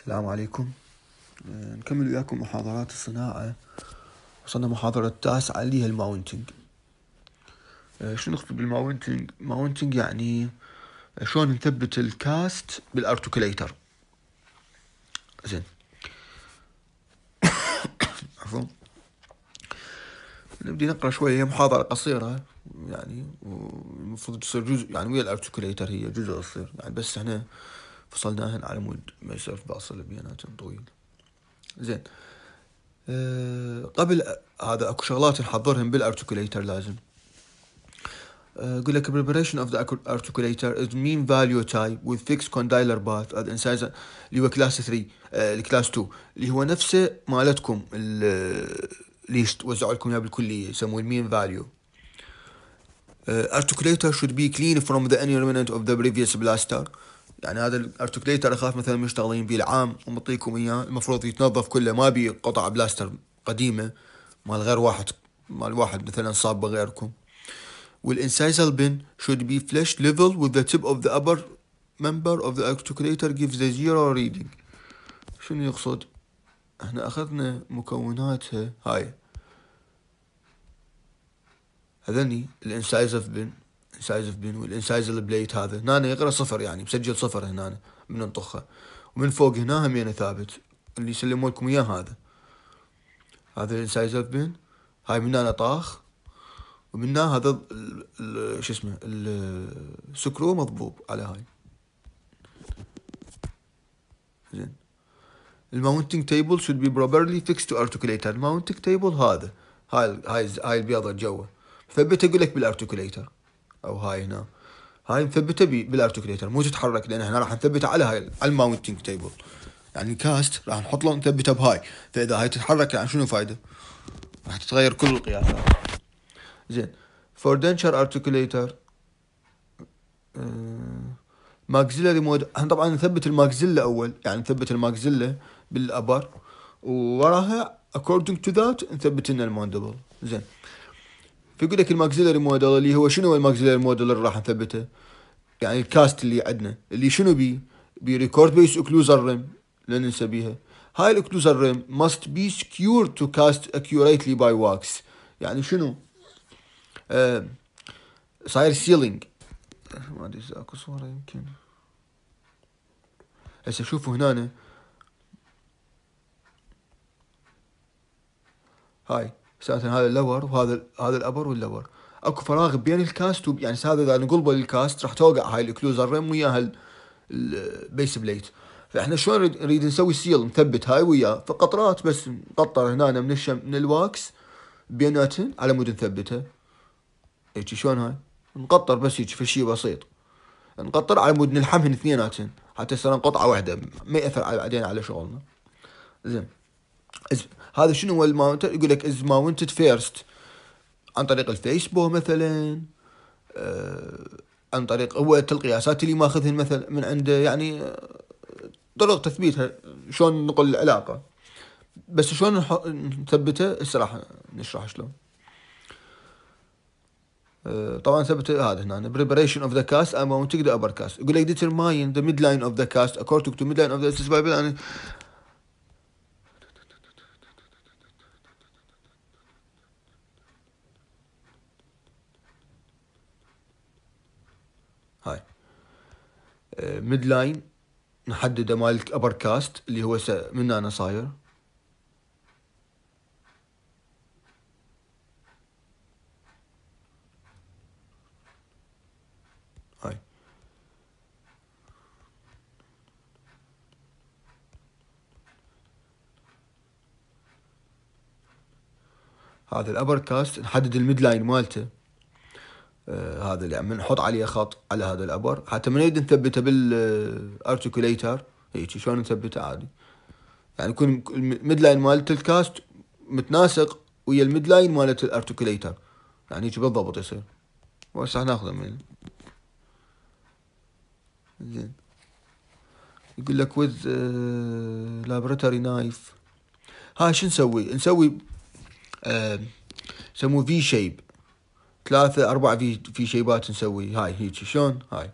السلام عليكم آه، نكمل وياكم محاضرات الصناعة وصلنا محاضرة التاسعة اللي هي الماونتنج آه، شو نقصد بالماونتنج ماونتنج يعني شلون نثبت الكاست بالارتكليتر زين عفوا نبدي نقرا شوية هي محاضرة قصيرة يعني المفروض تصير جزء يعني ويا الارتكليتر هي جزء قصير يعني بس احنا فصلناهن على مود ما يصير باصل بيناتهم طويل زين آه، قبل هذا اكو شغلات نحضرهم بالارتكوليتر لازم يقول آه، لك preparation of the articulator is mean value type with fixed condylar path at incisor اللي هو كلاس 3 الكلاس 2 اللي هو نفسه مالتكم اللي آه، وزعوا لكم اياه بالكليه يسموه المين فاليو articulator should be clean from the remnant of the previous blaster يعني هذا الارتكليتر اخاف مثلا مشتغلين به العام ومطيكم اياه المفروض يتنظف كله ما بي قطع بلاستر قديمه مال غير واحد مال واحد مثلا صاب بغيركم والانسايزل بن should be flush level with the tip of the upper member of the articulator gives the zero reading شنو يقصد احنا اخذنا مكوناتها هاي هذني الانسايزل بن انسايز اوف بن والانسايز البليت هذا هنا يقرا صفر يعني مسجل صفر هنا من انطخه ومن فوق هنا همينه يعني ثابت اللي سلموا لكم اياه هذا هذا اوف بن هاي من هنا طاخ ومن هذا شو اسمه السكرو مضبوب على هاي زين الماونتنج تيبل شود بي بروبرلي فيكس تو ارتكوليتر الماونتنج تيبل هذا هاي هاي هاي البيضه جوا فبيت اقول لك بالارتكوليتر او هاي هنا هاي مثبته بالارتكليتر مو تتحرك لان احنا راح نثبتها على هاي على الماونتنج تيبل يعني الكاست راح نحط له نثبته بهاي فاذا هاي تتحرك يعني شنو الفائده؟ راح تتغير كل القياسات زين فور دنشر ارتكليتر ماكزيلا ريمود احنا طبعا نثبت الماكزيلا اول يعني نثبت الماكزيلا بالابر ووراها according to that نثبت لنا الماندبل زين فيقول لك الماكسيلري موديل اللي هو شنو هو الماكسيلري موديل اللي راح نثبته يعني الكاست اللي عندنا اللي شنو بي بي ريكورد بيس اوكلوزر ريم لا ننسى بيها هاي الاوكلوزر ريم ماست بي سكيور تو كاست اكيوريتلي باي واكس يعني شنو آه، صاير سيلينج ما ادري اذا اكو صوره يمكن هسه شوفوا هنا هاي ساعات هذا اللور وهذا هذا الابر واللور اكو فراغ بين الكاست وب... يعني هذا اذا نقلبه للكاست راح توقع هاي الكلوزر ريم وياها البيس بليت فاحنا شلون نريد نسوي سيل نثبت هاي وياه فقطرات بس نقطر هنا من الشم من الواكس بيناتن على مود نثبتها هيجي شلون هاي نقطر بس في فشي بسيط نقطر على مود نلحمهن اثنيناتن حتى يصير قطعه واحده ما ياثر بعدين على شغلنا زين هذا شنو هو الماونتر يقول لك از ماونتد فيرست عن طريق الفيسبوك مثلا آه عن طريق هو القياسات اللي ماخذهن مثلا من عنده يعني آه، طرق تثبيتها شلون نقل العلاقه بس شلون نثبته هسه راح نشرح شلون آه، طبعا ثبت هذا هنا preparation of the cast amounting the upper cast يقول لك determine the midline of the cast according to midline of the cast ميد لاين نحدده مال الابر كاست اللي هو من هنا صاير هاي هذا الابر كاست نحدد الميد لاين مالته آه، هذا لما نحط عليه خط على هذا الابر حتى ما نريد نثبته بالارتكوليتر هيك شلون نثبته عادي يعني يكون الميد لاين مالت الكاست متناسق ويا الميد لاين مالت الارتكوليتر يعني هيك بالضبط يصير بس راح ناخذه من زين يقول لك وذ لابراتوري نايف ها شو نسوي؟ نسوي يسموه في شيب ثلاثة أربعة في في شيبات نسوي هاي هيك شلون هاي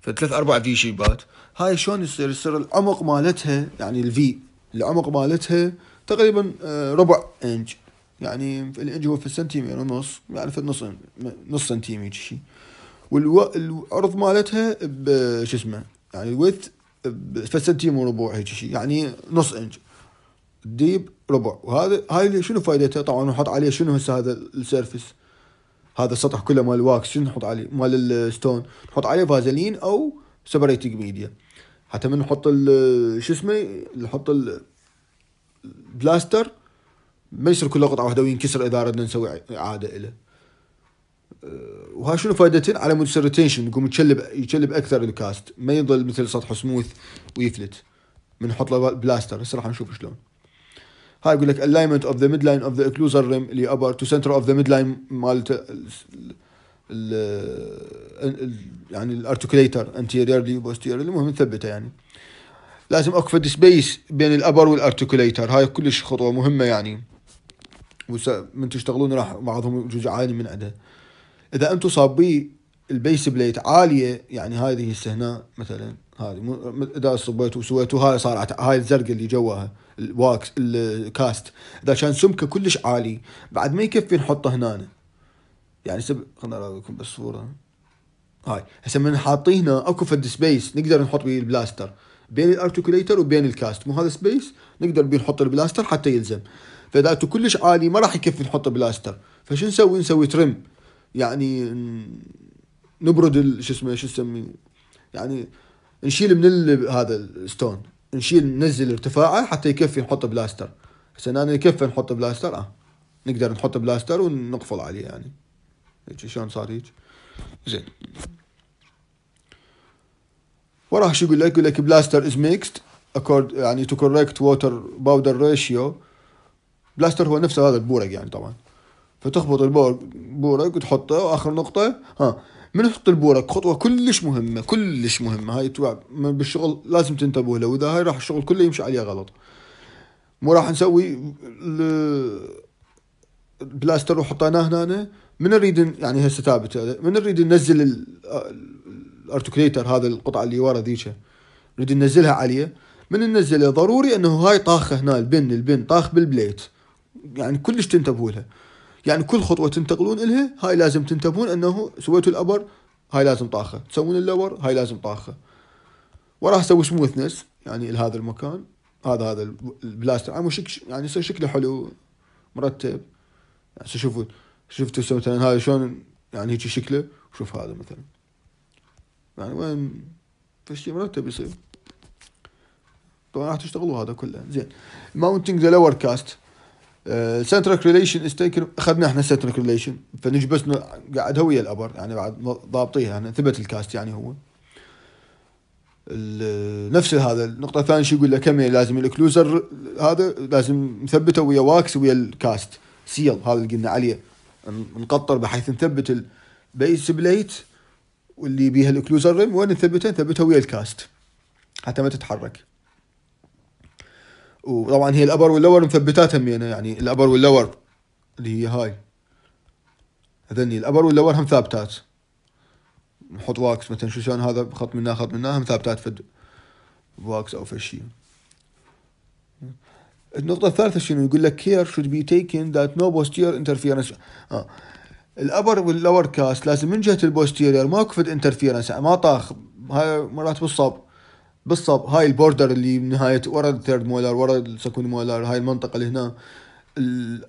فثلاث أربع في شيبات هاي شلون يصير يصير العمق مالتها يعني الفي العمق مالتها تقريبا آه، ربع انج يعني الانج هو في السنتيمتر ونص يعني, يعني في النص نص سنتيمتر شيء والعرض مالتها بشو اسمه يعني الويث في سنتيم وربع هيك شيء يعني نص انج ديب ربع وهذا هاي شنو فائدتها طبعا نحط عليه شنو هسه هذا السيرفس هذا السطح كله مال الواكس شنو نحط عليه مال الستون نحط عليه فازلين او سبريتنج ميديا حتى من نحط شو اسمه نحط البلاستر ما يصير كله قطعه واحده وينكسر اذا اردنا نسوي اعاده له أه، وها شنو فائدتين على مود الريتينشن يقوم يتشلب يتشلب اكثر الكاست ما يضل مثل سطحه سموث ويفلت من نحط له بلاستر هسه راح نشوف شلون هاي يقول لك alignment of the midline of the occlusal rim اللي upper to center of the midline مال مالت يعني الارتكليتر anteriorly posteriorly المهم نثبته يعني لازم اكفد سبيس بين الابر والارتكليتر هاي كلش خطوه مهمه يعني من تشتغلون راح بعضهم يجوز عالي من عندها اذا انتم صابي البيس بليت عاليه يعني هذه هسه هنا مثلا هذه اذا صبيتوا وسويتوا هاي صارت هاي الزرقاء اللي جواها الواكس الكاست اذا كان سمكه كلش عالي بعد ما يكفي نحطه هنا يعني سب... خلنا اراوي لكم بالصوره هاي هسه من حاطيه هنا اكو فد سبيس نقدر نحط بيه البلاستر بين الارتكوليتر وبين الكاست مو هذا سبيس نقدر بيه نحط البلاستر حتى يلزم فاذا كلش عالي ما راح يكفي نحط بلاستر فشو نسوي نسوي ترم يعني نبرد شو اسمه شو نسميه يعني نشيل من هذا الستون نشيل ننزل ارتفاعه حتى يكفي نحط بلاستر بس انا يكفي نحط بلاستر اه نقدر نحط بلاستر ونقفل عليه يعني هيك شلون صار هيك زين وراح شو يقول لك يقول لك بلاستر از ميكست اكورد يعني تو كوركت ووتر باودر ريشيو بلاستر هو نفسه هذا البورق يعني طبعا فتخبط البورق بورق وتحطه واخر نقطه ها من حط البورك خطوه كلش مهمه كلش مهمه هاي بالشغل لازم تنتبهوا له واذا هاي راح الشغل كله يمشي عليها غلط مو راح نسوي البلاستر وحطيناه هنا من نريد يعني هسه ثابت من نريد ننزل الارتكليتر هذا القطعه اللي ورا ذيك نريد ننزلها عليه من ننزلها ضروري انه هاي طاخه هنا البن البن طاخ بالبليت يعني كلش تنتبهوا لها يعني كل خطوه تنتقلون الها هاي لازم تنتبهون انه سويتوا الابر هاي لازم طاخه تسوون اللور هاي لازم طاخه وراح اسوي سموثنس يعني لهذا المكان هذا هذا البلاستر عم شك يعني يصير شكله حلو مرتب يعني شوفوا شفتوا مثلا هذا شلون يعني هيك شكله شوف هذا مثلا يعني وين فشي مرتب يصير طبعا راح تشتغلوا هذا كله زين ماونتنج ذا لور كاست سنترك ريليشن از اخذنا احنا سنترك ريليشن بس قاعد هو ويا الابر يعني بعد ضابطيها يعني ثبت الكاست يعني هو نفس هذا النقطة الثانية شو يقول له كم يعني لازم الكلوزر هذا لازم نثبته ويا واكس ويا الكاست سيل هذا اللي قلنا عليه نقطر بحيث نثبت البيس بليت واللي بيها الكلوزر ريم وين نثبته نثبته ويا الكاست حتى ما تتحرك وطبعا هي الابر واللور مثبتات همينه يعني،, يعني الابر واللور اللي هي هاي هذني الابر واللور هم ثابتات نحط واكس مثلا شو شلون هذا خط منها خط منها هم ثابتات فد واكس او فشي النقطة الثالثة شنو يقول لك care should be taken that no posterior interference آه. الابر واللور كاست لازم من جهة البوستيرير ماكو فد انترفيرنس ما طاخ هاي مرات بالصبر بالصب هاي البوردر اللي بنهاية ورا الثيرد مولر ورا السكون مولر هاي المنطقة اللي هنا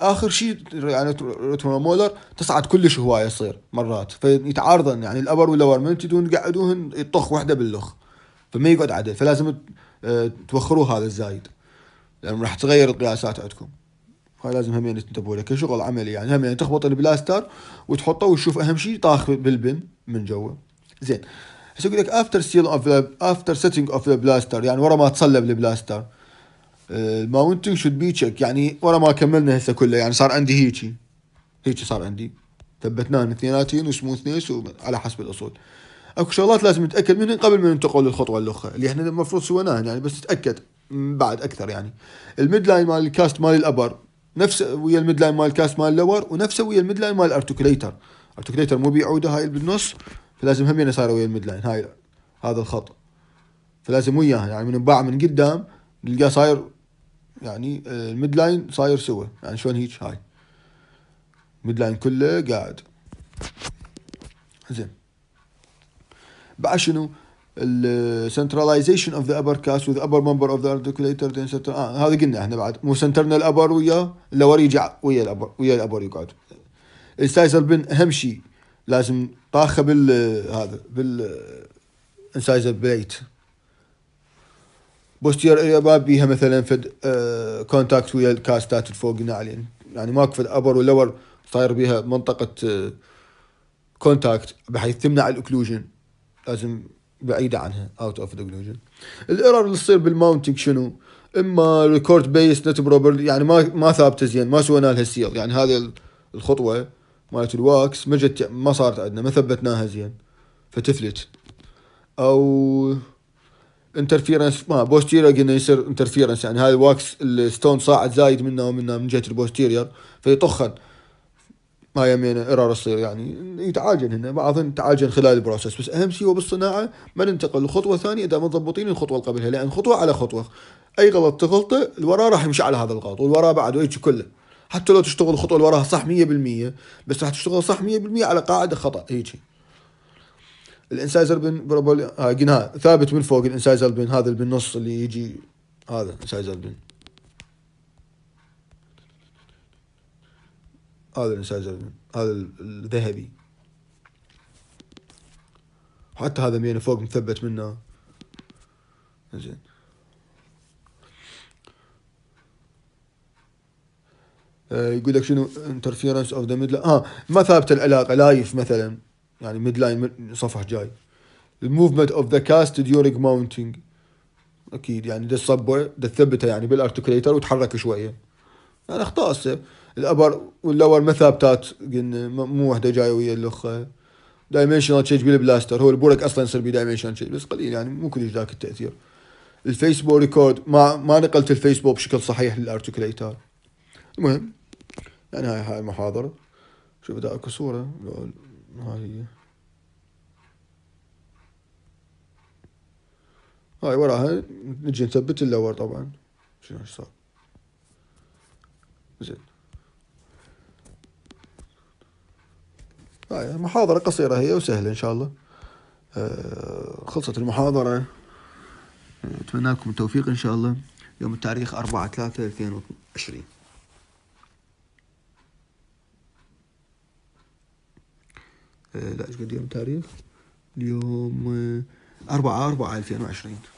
اخر شيء يعني روتمر مولر تصعد كلش هواية يصير مرات فيتعارضن يعني الابر والاور من تجون تقعدوهن يطخ وحده باللخ فما يقعد عدل فلازم آه، توخروه هذا الزايد لان راح تغير القياسات عندكم هاي لازم همين تنتبهوا له كشغل عملي يعني يعني تخبط البلاستر وتحطه وتشوف اهم شيء طاخ بالبن من جوا زين بس يقول لك افتر سيل اوف افتر سيتنج اوف ذا بلاستر يعني ورا ما تصلب البلاستر الماونتنج شود بي تشيك يعني ورا ما كملنا هسه كله يعني صار عندي هيجي هيجي صار عندي ثبتناه اثنيناتين وسموثنس على حسب الاصول اكو شغلات لازم نتاكد منها قبل ما ننتقل للخطوه الاخرى اللي احنا المفروض سويناها يعني بس نتاكد بعد اكثر يعني الميد لاين مال الكاست مال الابر نفسه ويا الميد لاين مال الكاست مال اللور ونفسه ويا الميد لاين مال الارتكليتر ارتكليتر مو بيعوده هاي بالنص فلازم هم صار ويا الميد لاين هاي هذا الخط فلازم وياها يعني من انباع من قدام نلقاه صاير يعني آه، الميد لاين صاير سوا يعني شلون هيك هاي الميد لاين كله قاعد زين بعد شنو السنتراليزيشن اوف ذا ابر كاست وذ ابر ممبر اوف ذا ارتكليتر اه هذا قلنا احنا بعد مو سنترنا الابر ويا اللور يجي ويا الابر ويا الابر يقعد السايزر بن اهم شيء لازم طاخه بال هذا بال انسايزر بليت بوستير اريا باب بيها مثلا فد كونتاكت آه، ويا الكاستات الفوق علينا يعني ماكو فد ابر ولور صاير بيها منطقه كونتاكت آه، بحيث تمنع الاوكلوجن لازم بعيده عنها اوت اوف الاوكلوجن الايرور اللي تصير بالماونتنج شنو؟ اما ريكورد بيس نت بروبر يعني ما ما ثابته زين ما سوينا لها سيل يعني هذه الخطوه مالت الواكس ما جت ما صارت عندنا ما ثبتناها زين فتفلت او انترفيرنس ما بوستيرير قلنا يصير انترفيرنس يعني هاي الواكس الستون صاعد زايد منه ومنه من جهه البوستيرير فيطخن ما يمين ايرور يصير يعني يتعاجن هنا بعضهم تعاجن خلال البروسس بس اهم شيء هو بالصناعه ما ننتقل لخطوه ثانيه اذا مضبطين الخطوه اللي قبلها لان خطوه على خطوه اي غلط تغلطه الوراء راح يمشي على هذا الغلط والوراء بعد ويجي كله حتى لو تشتغل الخطوه اللي وراها صح 100% بس راح تشتغل صح 100% على قاعده خطا هيجي الانسايزر بن بروبولي آه، قلناها ثابت من فوق الانسايزر بن هذا اللي بالنص اللي يجي هذا الانسايزر بن هذا الانسايزر بن هذا الذهبي حتى هذا من فوق مثبت منه زين آه، يقول لك شنو انترفيرنس اوف ذا ميد اه ما ثابت العلاقه لايف مثلا يعني ميد لاين صفح جاي الموفمنت اوف ذا كاست ديورينج ماونتنج اكيد يعني ده تصبع ده تثبته يعني بالارتكليتر وتحرك شويه يعني اخطاء الابر واللور ما ثابتات قلنا مو وحده جايه ويا الاخ دايمنشنال تشينج بالبلاستر هو البورك اصلا يصير بيه دايمنشنال تشينج بس قليل يعني مو كلش ذاك التاثير الفيسبوك ريكورد ما ما نقلت الفيسبوك بشكل صحيح للارتكليتر المهم يعني هاي هاي المحاضرة شوف إذا اكو صورة هاي هي هاي وراها نجي نثبت اللور طبعا شنو ايش صار زين هاي محاضرة قصيرة هي وسهلة ان شاء الله آه خلصت المحاضرة آه، أتمنى لكم التوفيق إن شاء الله يوم التاريخ أربعة ثلاثة 2020 آه، لا ايش قد يوم تاريخ اليوم 4 4 2020